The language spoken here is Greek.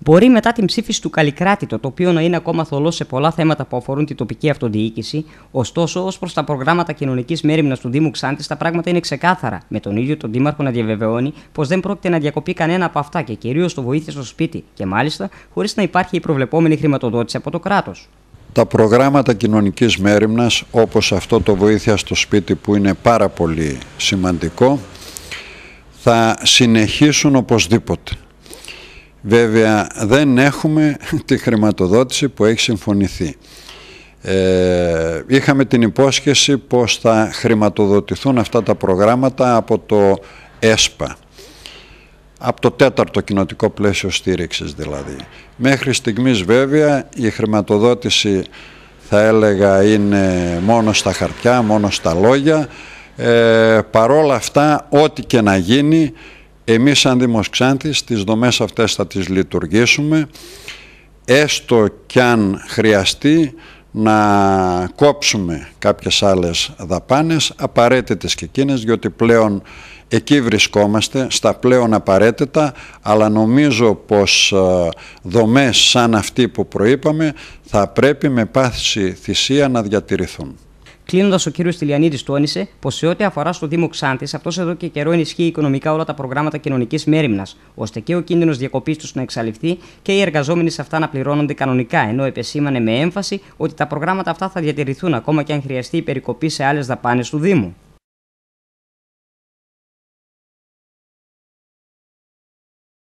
μπορεί μετά την ψήφιση του Καλικράτητο, το οποίο να είναι ακόμα θολός σε πολλά θέματα που αφορούν την τοπική αυτοδιοίκηση, ωστόσο, ως προς τα προγράμματα κοινωνικής μέρημνας του Δήμου Ξάντη, τα πράγματα είναι ξεκάθαρα, με τον ίδιο τον Δήμαρχο να διαβεβαιώνει πως δεν πρόκειται να διακοπεί κανένα από αυτά και κυρίως το βοήθεια στο σπίτι, και μάλιστα χωρίς να υπάρχει η προβλεπόμενη χρηματοδότηση από το κράτος. Τα προγράμματα κοινωνικής μέρημνας, όπως αυτό το βοήθεια στο σπίτι που είναι πάρα πολύ σημαντικό, θα συνεχίσουν οπωσδήποτε. Βέβαια δεν έχουμε τη χρηματοδότηση που έχει συμφωνηθεί. Ε, είχαμε την υπόσχεση πως θα χρηματοδοτηθούν αυτά τα προγράμματα από το ΕΣΠΑ από το τέταρτο κοινοτικό πλαίσιο στήριξης δηλαδή. Μέχρι στιγμής βέβαια η χρηματοδότηση θα έλεγα είναι μόνο στα χαρτιά, μόνο στα λόγια. Ε, παρόλα αυτά ό,τι και να γίνει εμείς σαν Δήμος τις δομές αυτές θα τις λειτουργήσουμε έστω κι αν χρειαστεί να κόψουμε κάποιες άλλες δαπάνες απαραίτητες και εκείνες διότι πλέον εκεί βρισκόμαστε στα πλέον απαραίτητα αλλά νομίζω πως ε, δομές σαν αυτή που προείπαμε θα πρέπει με πάθηση θυσία να διατηρηθούν. Κλείνοντας, ο κ. Τηλιανίδη τόνισε πως σε ό,τι αφορά στο Δήμο Ξάντη, αυτός εδώ και καιρό ενισχύει οικονομικά όλα τα προγράμματα κοινωνικής μέρημνας, ώστε και ο κίνδυνος διακοπής τους να εξαλειφθεί και οι εργαζόμενοι σε αυτά να πληρώνονται κανονικά. Ενώ επεσήμανε με έμφαση ότι τα προγράμματα αυτά θα διατηρηθούν ακόμα και αν χρειαστεί η περικοπή σε άλλες δαπάνες του Δήμου.